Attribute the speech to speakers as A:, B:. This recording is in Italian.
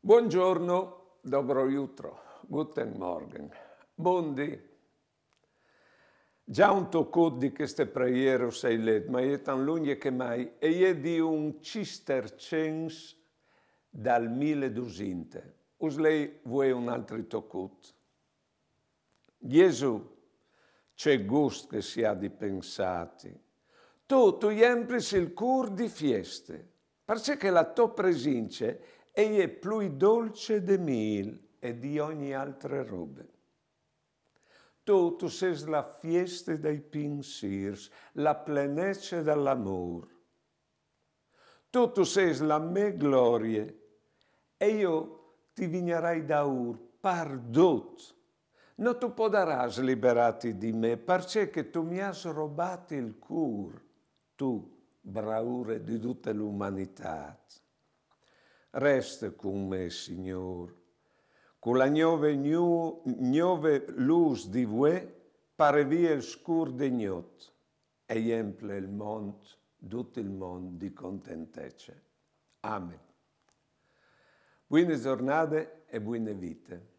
A: Buongiorno, dobro jutro, guten morgen, bondi. Già un toccò di queste preghiere sei led, ma è tan lunge che mai, e è di un cistercens dal 1200. Us lei vuoi un altro toccò? Gesù c'è gusto che si ha di pensati. Tu, tu empri il cur di fieste, perché la tua presenza è più dolce di mil e di ogni altra robe. Tu, tu sei la fiesta dei pensiers, la plenezza dell'amor. Tu, tu sei la me gloria e io ti vignerai da ur, pardot, non tu podarás liberati di me, perché che tu mi has robato il cuore, tu, braure di tutta l'umanità. Resta con me, Signor, con la nuova, nuove luz di voi, pare via il scur di gnot, e emple il mondo, tutto il mondo di contentezza. Amen. Buone giornate e buone vite.